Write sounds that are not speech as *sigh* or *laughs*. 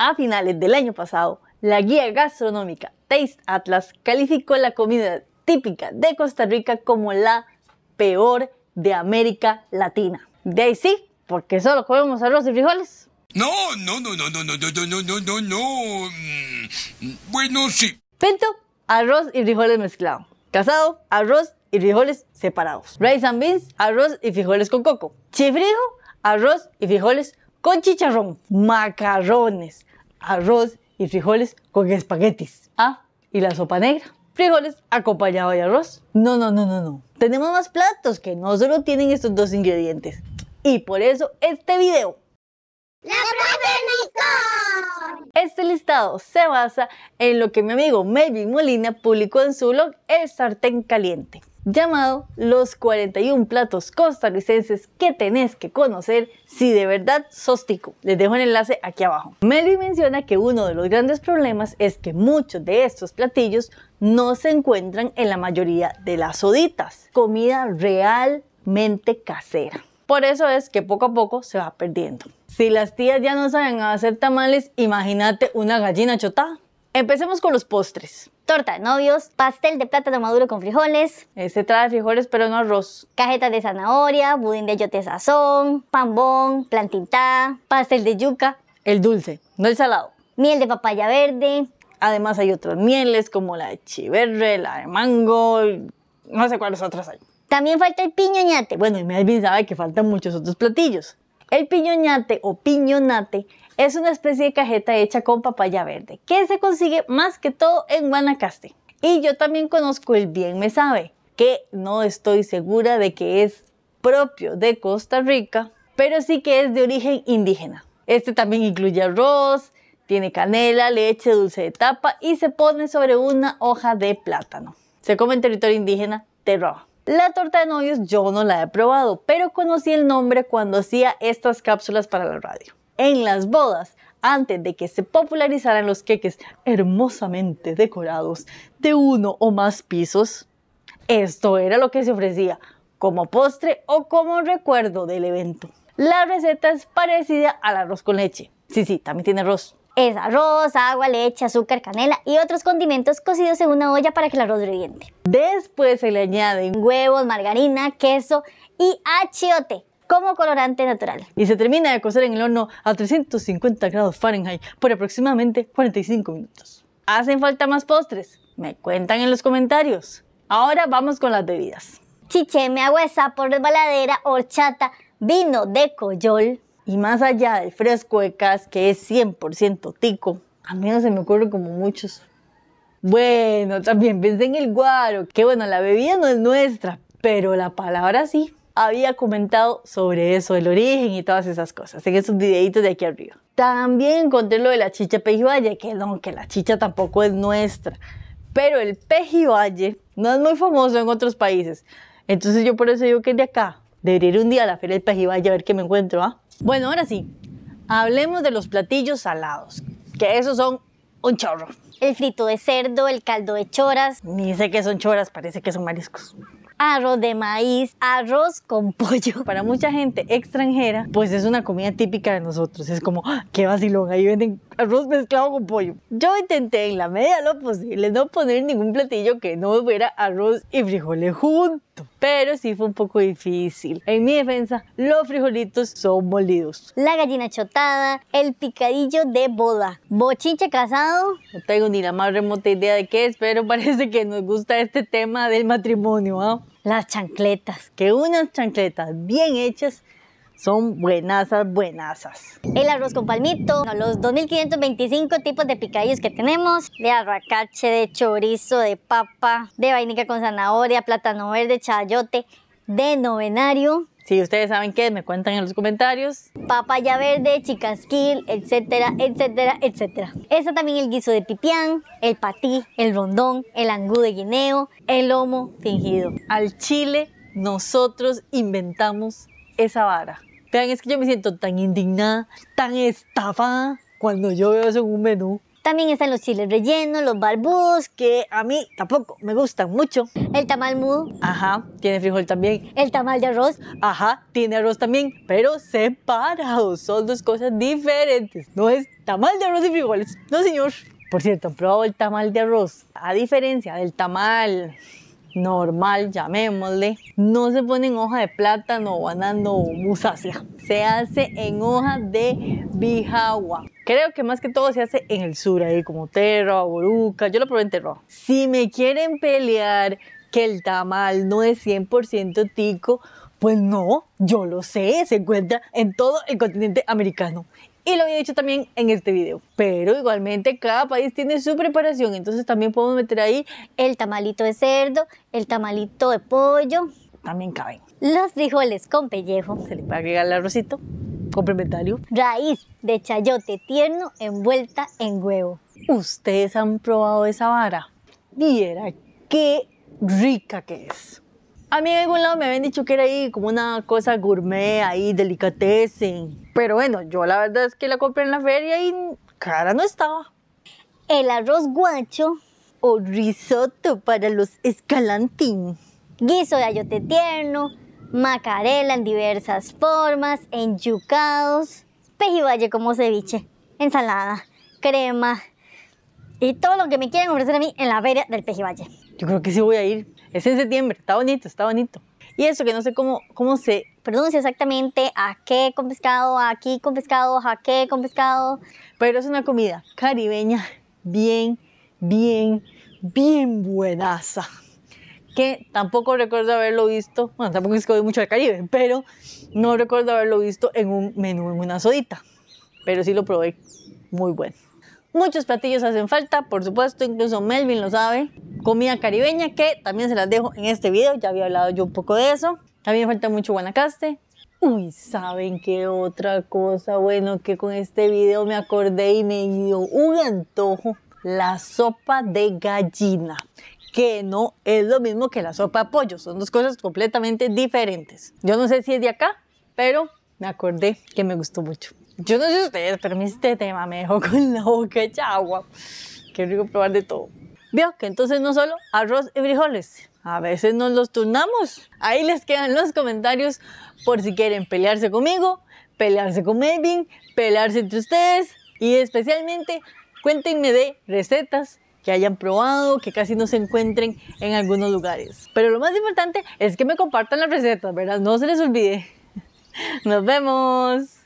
A finales del año pasado, la guía gastronómica Taste Atlas calificó la comida típica de Costa Rica como la peor de América Latina. De ahí sí, porque solo comemos arroz y frijoles. No, no, no, no, no, no, no, no, no, no, no. no. Bueno, sí. Pinto, arroz y frijoles mezclado. Casado, arroz y frijoles separados. Rice and beans, arroz y frijoles con coco. Chifrijo, arroz y frijoles con chicharrón, macarrones, arroz y frijoles con espaguetis. Ah, y la sopa negra. Frijoles acompañado de arroz. No, no, no, no, no. Tenemos más platos que no solo tienen estos dos ingredientes. Y por eso este video. ¡La profe Este listado se basa en lo que mi amigo Melvin Molina publicó en su blog El Sartén Caliente llamado Los 41 platos costarricenses que tenés que conocer si de verdad sos tico. Les dejo el enlace aquí abajo. Meli menciona que uno de los grandes problemas es que muchos de estos platillos no se encuentran en la mayoría de las soditas, comida realmente casera. Por eso es que poco a poco se va perdiendo. Si las tías ya no saben hacer tamales, imagínate una gallina chotada. Empecemos con los postres. Torta de novios, pastel de plátano maduro con frijoles. Este trae frijoles pero no arroz. Cajeta de zanahoria, budín de yote sazón, pambón, plantita, pastel de yuca. El dulce, no el salado. Miel de papaya verde. Además hay otros mieles como la de chiverre, la de mango, no sé cuáles otras hay. También falta el piñoñate. Bueno, y Melvin sabe que faltan muchos otros platillos. El piñonate o piñonate es una especie de cajeta hecha con papaya verde, que se consigue más que todo en Guanacaste. Y yo también conozco el bien me sabe, que no estoy segura de que es propio de Costa Rica, pero sí que es de origen indígena. Este también incluye arroz, tiene canela, leche, dulce de tapa y se pone sobre una hoja de plátano. Se come en territorio indígena, te la torta de novios yo no la he probado, pero conocí el nombre cuando hacía estas cápsulas para la radio. En las bodas, antes de que se popularizaran los queques hermosamente decorados de uno o más pisos, esto era lo que se ofrecía como postre o como recuerdo del evento. La receta es parecida al arroz con leche. Sí, sí, también tiene arroz es arroz, agua, leche, azúcar, canela y otros condimentos cocidos en una olla para que el arroz reviente. Después se le añaden huevos, margarina, queso y achiote como colorante natural. Y se termina de cocer en el horno a 350 grados Fahrenheit por aproximadamente 45 minutos. ¿Hacen falta más postres? Me cuentan en los comentarios. Ahora vamos con las bebidas. Chicheme, agua de por resbaladera, horchata, vino de coyol, y más allá del fresco de cas, que es 100% tico, a mí no se me ocurre como muchos. Bueno, también pensé en el guaro, que bueno, la bebida no es nuestra, pero la palabra sí. Había comentado sobre eso, el origen y todas esas cosas, en esos videitos de aquí arriba. También encontré lo de la chicha pejibaye que no, que la chicha tampoco es nuestra. Pero el pejibaye no es muy famoso en otros países. Entonces yo por eso digo que es de acá, Debería ir un día a la Feria del País y a ver qué me encuentro, ¿ah? Bueno, ahora sí, hablemos de los platillos salados, que esos son un chorro. El frito de cerdo, el caldo de choras. Ni sé qué son choras, parece que son mariscos. Arroz de maíz, arroz con pollo. *laughs* Para mucha gente extranjera, pues es una comida típica de nosotros. Es como, ah, qué vacilón, ahí venden arroz mezclado con pollo. Yo intenté en la medida de lo posible no poner ningún platillo que no hubiera arroz y frijoles juntos. Pero sí fue un poco difícil. En mi defensa, los frijolitos son molidos. La gallina chotada, el picadillo de boda, bochinche casado. No tengo ni la más remota idea de qué es, pero parece que nos gusta este tema del matrimonio. ¿ah? Las chancletas. Que unas chancletas bien hechas son buenazas, buenazas El arroz con palmito, los 2525 tipos de picadillos que tenemos, de arracache, de chorizo, de papa, de vainica con zanahoria, plátano verde, chayote, de novenario. Si ustedes saben qué, me cuentan en los comentarios. Papaya verde, chicasquil, etcétera, etcétera, etcétera. Está también el guiso de pipián, el patí, el rondón, el angú de guineo, el lomo fingido. Al chile, nosotros inventamos esa vara. Vean, es que yo me siento tan indignada, tan estafada cuando yo veo eso en un menú. También están los chiles rellenos, los barbudos, que a mí tampoco me gustan mucho. El tamal mudo. Ajá, tiene frijol también. El tamal de arroz. Ajá, tiene arroz también, pero separados. Son dos cosas diferentes. No es tamal de arroz y frijoles. No, señor. Por cierto, han probado el tamal de arroz. A diferencia del tamal normal, llamémosle, no se pone en hoja de plátano, banano o Se hace en hoja de bijagua. Creo que más que todo se hace en el sur, ahí como Terra, Boruca. Yo lo probé en Terra. Si me quieren pelear que el tamal no es 100% tico, pues no, yo lo sé, se encuentra en todo el continente americano y lo había dicho también en este video. Pero igualmente cada país tiene su preparación, entonces también podemos meter ahí el tamalito de cerdo, el tamalito de pollo. También caben. Los frijoles con pellejo. Se le va a agregar el arrocito complementario. Raíz de chayote tierno envuelta en huevo. ¿Ustedes han probado esa vara? Viera qué rica que es. A mí en algún lado me habían dicho que era ahí como una cosa gourmet, ahí delicatessen. Pero bueno, yo la verdad es que la compré en la feria y cara no estaba. El arroz guacho. O risotto para los escalantín. Guiso de ayote tierno, macarela en diversas formas, Enchucados yucados, pejibaye como ceviche, ensalada, crema y todo lo que me quieran ofrecer a mí en la feria del pejibaye. Yo creo que sí voy a ir es en septiembre, está bonito, está bonito. Y eso que no sé cómo, cómo se pronuncia exactamente a qué con pescado, aquí con pescado, a qué con pescado. Pero es una comida caribeña bien, bien, bien buenaza. Que tampoco recuerdo haberlo visto, bueno, tampoco es que voy mucho al Caribe, pero no recuerdo haberlo visto en un menú, en una sodita. Pero sí lo probé muy bueno. Muchos platillos hacen falta, por supuesto, incluso Melvin lo sabe comida caribeña, que también se las dejo en este video, ya había hablado yo un poco de eso. También falta mucho Guanacaste. Uy, ¿saben qué otra cosa? Bueno, que con este video me acordé y me dio un antojo. La sopa de gallina, que no es lo mismo que la sopa de pollo. Son dos cosas completamente diferentes. Yo no sé si es de acá, pero me acordé que me gustó mucho. Yo no sé ustedes, pero este tema me dejó *laughs* con la boca hecha agua. Quiero probar de todo. Veo que entonces no solo arroz y frijoles, a veces nos los turnamos. Ahí les quedan los comentarios por si quieren pelearse conmigo, pelearse con Melvin, pelearse entre ustedes y especialmente cuéntenme de recetas que hayan probado, que casi no se encuentren en algunos lugares. Pero lo más importante es que me compartan las recetas, ¿verdad? No se les olvide. *laughs* Nos vemos.